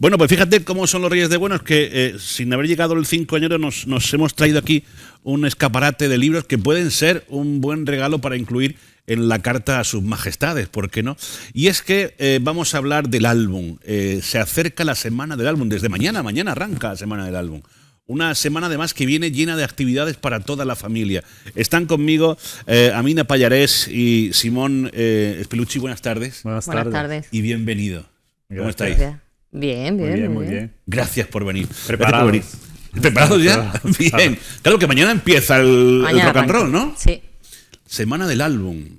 Bueno, pues fíjate cómo son los Reyes de Buenos, que eh, sin haber llegado el 5 de enero nos, hemos traído aquí un escaparate de libros que pueden ser un buen regalo para incluir en la carta a sus majestades, ¿por qué no? Y es que eh, vamos a hablar del álbum. Eh, se acerca la semana del álbum, desde mañana, mañana arranca la semana del álbum. Una semana además que viene llena de actividades para toda la familia. Están conmigo Amina Payarés y Simón eh, Buenas tardes. Buenas tardes. Y bienvenido. ¿Cómo estáis? Bien, bien. Muy bien, Gracias por venir. Preparado, ya? bien. Claro que mañana empieza el, rock and roll, ¿no? Sí. Semana del álbum.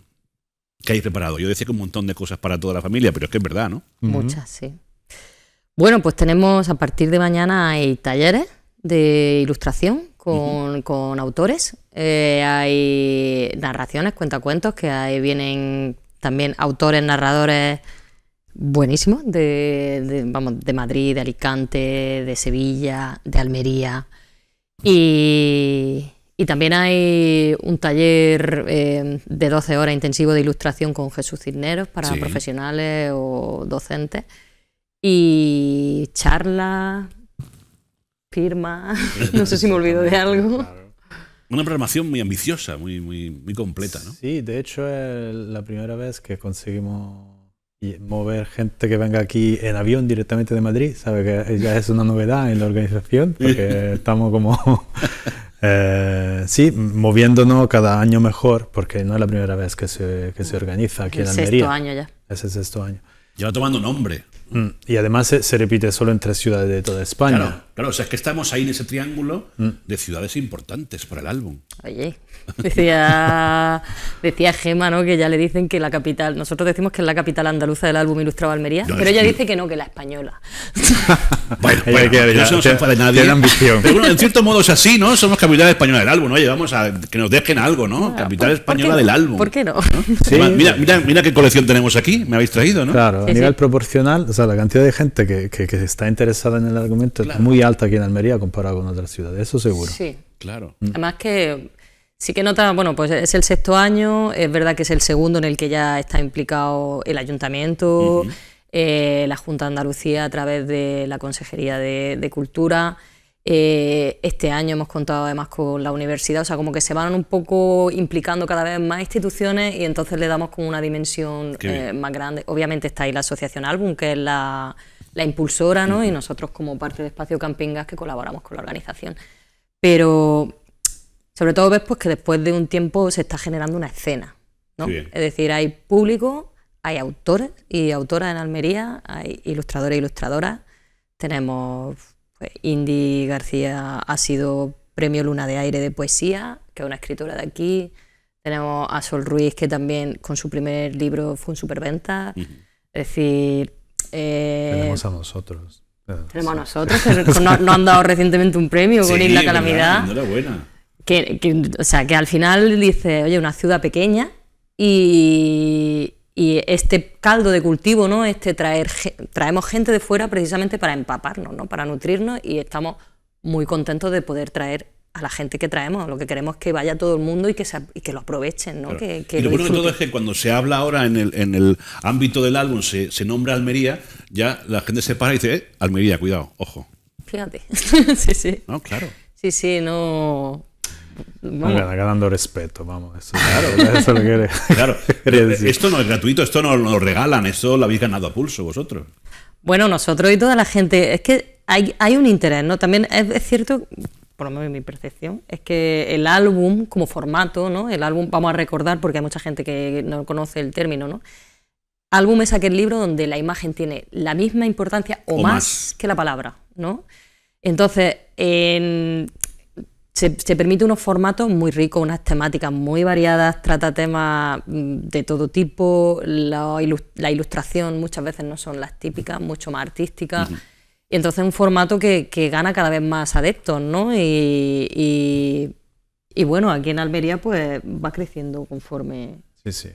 ¿Qué hay preparado? Yo decía que un montón de cosas para toda la familia, pero es que es verdad, ¿no? Muchas, sí. Bueno, pues tenemos a partir de mañana hay talleres de ilustración con, autores, eh, hay narraciones, cuentacuentos que ahí vienen también autores, narradores Buenísimo, de, vamos, de Madrid, de Alicante, de Sevilla, de Almería. Y, también hay un taller eh, de 12 horas intensivo de ilustración con Jesús Cisneros para profesionales o docentes. Y charla firma no sé si me olvido de algo. Una programación muy ambiciosa, muy, muy, muy completa, ¿no? Sí, de hecho es la primera vez que conseguimos y mover gente que venga aquí en avión directamente de Madrid, sabe que ya es una novedad en la organización, porque estamos como, eh, sí, moviéndonos cada año mejor, porque no es la primera vez que se, organiza aquí en Almería. Es el sexto año ya. Es año. Ya tomando nombre. Mm. Y además se, repite solo en tres ciudades de toda España. Claro, o sea, es que estamos ahí en ese triángulo mm. de ciudades importantes para el álbum. Oye, decía, decía Gema, ¿no? Que ya le dicen que la capital, nosotros decimos que es la capital andaluza del álbum Ilustrado Almería, pero ella dice que no, que la española. bueno, bueno que, no nadie. ambición. Pero bueno, en cierto modo es así, ¿no? Somos capital española del álbum, ¿no? Llevamos a que nos dejen algo, ¿no? capital española del álbum. ¿Por qué no? mira, qué colección tenemos aquí, me habéis traído, ¿no? Claro, a nivel proporcional, la cantidad de gente que, que, está interesada en el argumento es muy alta aquí en Almería comparado con otras ciudades, eso seguro. Sí, claro. Mm. Además que sí que nota, bueno, pues es el sexto año, es verdad que es el segundo en el que ya está implicado el ayuntamiento, eh, la Junta de Andalucía a través de la Consejería de, de Cultura. Eh, este año hemos contado además con la universidad, o sea, como que se van un poco implicando cada vez más instituciones y entonces le damos como una dimensión eh, más grande. Obviamente está ahí la Asociación Álbum, que es la, impulsora, ¿no? Y nosotros como parte de Espacio Campingas que colaboramos con la organización. Pero sobre todo ves pues que después de un tiempo se está generando una escena, ¿no? Es decir, hay público, hay autores y autoras en Almería, hay ilustradores e ilustradoras, tenemos Indy García ha sido premio Luna de Aire de Poesía, que es una escritora de aquí. Tenemos a Sol Ruiz, que también con su primer libro fue un superventa. Es decir... Eh, tenemos a nosotros. Tenemos a nosotros, nos no han dado recientemente un premio con Calamidad. enhorabuena. o sea, que al final dice, oye, una ciudad pequeña y, y este caldo de cultivo, ¿no? Este traer traemos gente de fuera precisamente para empaparnos, ¿no? Para nutrirnos y estamos muy contentos de poder traer a la gente que traemos. Lo que queremos es que vaya todo el mundo y que, que lo aprovechen. ¿no? y lo, bueno de todo es que cuando se habla ahora en el, en el ámbito del álbum, se, se, nombra Almería, ya la gente se para y dice, eh, Almería, cuidado, ojo. Fíjate. sí, sí. No, claro. Sí, sí, no. Vamos. ganando respeto, vamos. claro, claro. esto no es gratuito, esto no lo regalan, eso lo habéis ganado a pulso vosotros. Bueno, nosotros y toda la gente, es que hay, hay un interés, ¿no? También es, cierto, por lo menos mi percepción, es que el álbum como formato, ¿no? El álbum, vamos a recordar, porque hay mucha gente que no conoce el término, ¿no? Álbum es aquel libro donde la imagen tiene la misma importancia o, más, más que la palabra, ¿no? Entonces, en se, permite unos formatos muy ricos, unas temáticas muy variadas, trata temas mm, de todo tipo, la, ilustración muchas veces no son las típicas, mucho más artísticas. Y entonces es un formato que, gana cada vez más adeptos, ¿no? Y, y, y bueno, aquí en Almería pues va creciendo conforme... Sí, sí.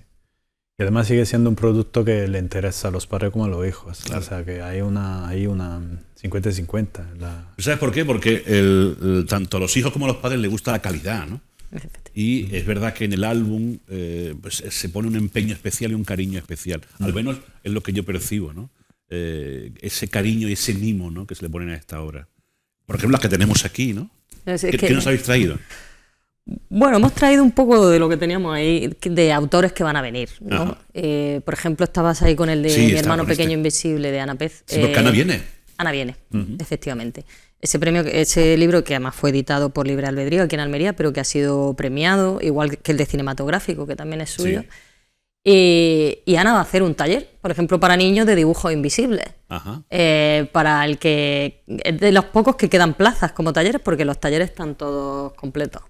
Y además sigue siendo un producto que le interesa a los padres como a los hijos. O sea, que hay una hay una 50-50. ¿Sabes por qué? Porque tanto a los hijos como a los padres les gusta la calidad, ¿no? Y es verdad que en el álbum eh, pues, se pone un empeño especial y un cariño especial. Al mm. menos es lo que yo percibo, ¿no? Eh, ese cariño y ese mimo ¿no? que se le ponen a esta obra. Por ejemplo, las que tenemos aquí, ¿no? que... ¿Qué nos habéis traído? Bueno, hemos traído un poco de lo que teníamos ahí, de autores que van a venir. ¿no? Eh, por ejemplo, estabas ahí con el de Mi hermano este. pequeño invisible de Ana Pez. Sí, porque Ana eh, viene. Ana viene, efectivamente. Ese premio, ese libro que además fue editado por Libre Albedrío aquí en Almería, pero que ha sido premiado, igual que el de cinematográfico, que también es suyo. Eh, y Ana va a hacer un taller, por ejemplo, para niños de dibujos invisibles. Ajá. para el que. de los pocos que quedan plazas como talleres, porque los talleres están todos completos.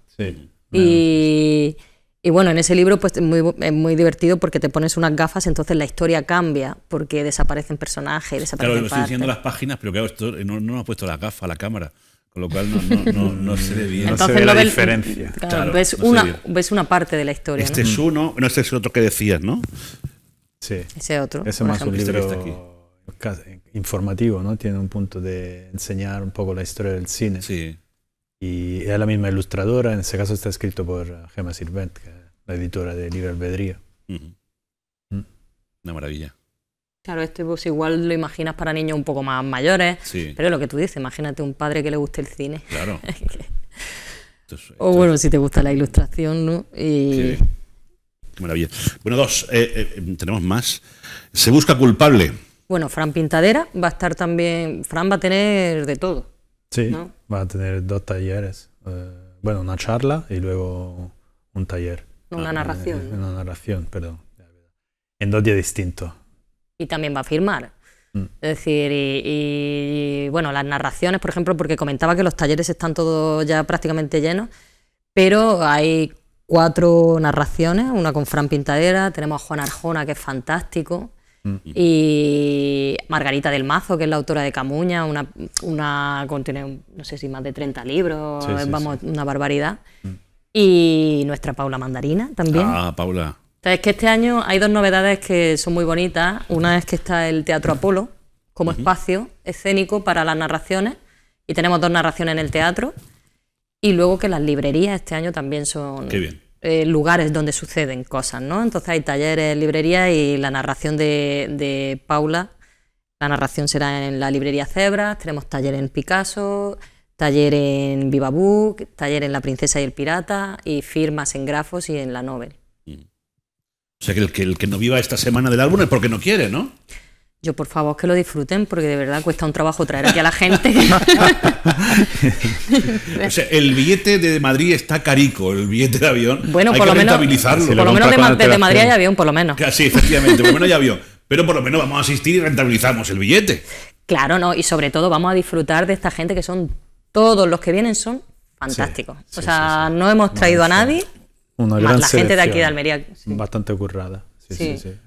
Y, bueno, en ese libro pues, es, muy, divertido porque te pones unas gafas, entonces la historia cambia porque desaparecen personajes, desaparecen Claro, estoy diciendo las páginas, pero claro, eh, no, no has puesto la gafa a la cámara. Con lo cual no, mm. se ve bien. la diferencia. ves, una, ves una parte de la historia. Este es uno, no, este es otro que decías, ¿no? Sí. Ese otro. Ese más un este libro informativo, ¿no? Tiene un punto de enseñar un poco la historia del cine. Sí. Y es la misma ilustradora, en ese caso está escrito por Gemma Sirvent, la editora de Libre Albedrío. Mm. Una maravilla. Claro, este pues igual lo imaginas para niños un poco más mayores, sí. pero lo que tú dices, imagínate un padre que le guste el cine. Claro. o bueno, si te gusta la ilustración, ¿no? Y... Sí. Maravilla. Bueno, dos, eh, eh, tenemos más. Se busca culpable. Bueno, Fran Pintadera va a estar también, Fran va a tener de todo. Sí, va a tener dos talleres. Eh, bueno, una charla y luego un taller. Una ah, narración. Eh, una narración, perdón. En dos días distintos. Y también va a firmar. Mm. Es decir, y, bueno, las narraciones, por ejemplo, porque comentaba que los talleres están todos ya prácticamente llenos, pero hay cuatro narraciones, una con Fran Pintadera, tenemos a Juan Arjona, que es fantástico, Mm. Y Margarita del Mazo, que es la autora de Camuña, una, una contiene, no sé si más de 30 libros, vamos, una barbaridad. Mm. Y nuestra Paula Mandarina también. Ah, Paula. Es que este año hay dos novedades que son muy bonitas. Una es que está el Teatro mm. Apolo como espacio escénico para las narraciones y tenemos dos narraciones en el teatro. Y luego que las librerías este año también son Qué bien. Eh, lugares donde suceden cosas, ¿no? Entonces hay talleres, librería y la narración de, Paula, la narración será en la librería Cebra. tenemos taller en Picasso, taller en Viva taller en La Princesa y el Pirata y firmas en Grafos y en La Nobel. Mm. O sea que, el que no viva esta semana del álbum es porque no quiere, ¿no? yo por favor que lo disfruten porque de verdad cuesta un trabajo traer aquí a la gente. el billete de Madrid está carico, el billete de avión. Bueno, por, lo menos, por lo menos, de, Madrid hay avión, por lo menos. Sí, efectivamente, por lo menos hay avión. Pero por lo menos vamos a asistir y rentabilizamos el billete. Claro, no, y sobre todo vamos a disfrutar de esta gente que son todos los que vienen son fantásticos. o sea, no hemos traído a nadie, la gente de aquí de Almería. Bastante currada.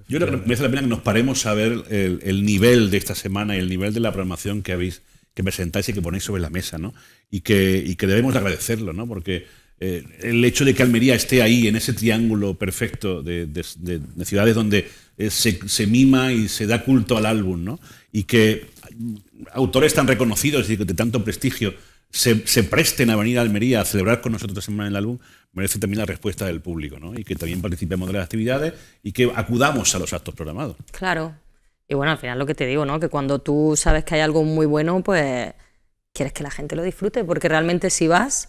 Yo creo que merece la pena que nos paremos a ver el, nivel de esta semana y el nivel de la programación que habéis, que presentáis y que ponéis sobre la mesa, ¿no? Y que, que debemos agradecerlo, ¿no? Porque eh, el hecho de que Almería esté ahí, en ese triángulo perfecto de, ciudades donde eh, se, mima y se da culto al álbum, ¿no? Y que mm, autores tan reconocidos y de tanto prestigio se, presten a venir a Almería a celebrar con nosotros la semana del álbum, merece también la respuesta del público, ¿no? Y que también participemos de las actividades y que acudamos a los actos programados. Claro. Y bueno, al final lo que te digo, ¿no? Que cuando tú sabes que hay algo muy bueno, pues quieres que la gente lo disfrute, porque realmente si vas,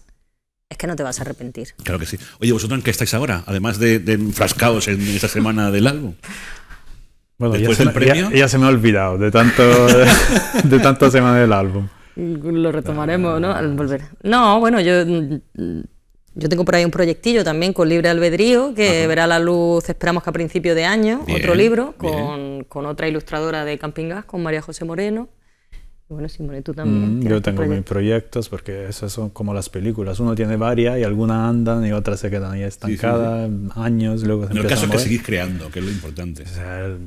es que no te vas a arrepentir. Claro que sí. Oye, ¿vosotros en qué estáis ahora? Además de, enfrascados en esta semana del álbum. Bueno, ya, se, premio. Ya, se me ha olvidado de tanto de, semana del álbum. Lo retomaremos, ¿no? Al volver. No, bueno, yo, yo tengo por ahí un proyectillo también con Libre Albedrío, que verá la luz, esperamos que a principio de año, otro libro, con, con, otra ilustradora de campingas con María José Moreno. Bueno, también. Mm, yo tengo mis proyectos porque esas son como las películas. Uno tiene varias y algunas andan y otras se quedan ahí estancadas años. Luego se el caso es que seguís creando, que es lo importante.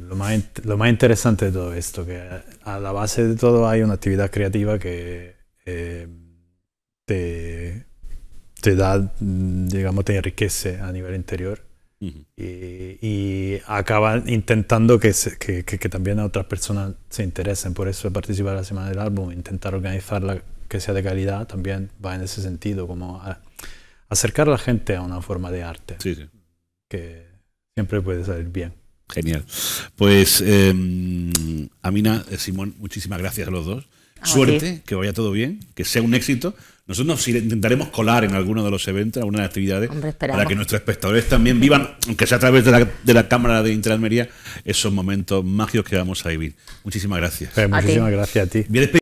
lo, más, lo más interesante de todo esto, que a la base de todo hay una actividad creativa que eh, te, te da, mm, digamos, te enriquece a nivel interior eh, y, acaban intentando que, también a otras personas se interesen. Por eso participar en la Semana del Álbum, intentar organizarla que sea de calidad, también va en ese sentido, como acercar a la gente a una forma de arte. Que siempre puede salir bien. Genial. Pues em, Amina, eh, Simón, muchísimas gracias a los dos. Suerte, que vaya todo bien, que sea un éxito. Nosotros intentaremos colar en alguno de los eventos, en alguna de las actividades, para que nuestros espectadores también vivan, aunque sea a través de la, cámara de Interalmería, esos momentos mágicos que vamos a vivir. Muchísimas gracias. Eh, muchísimas gracias a ti.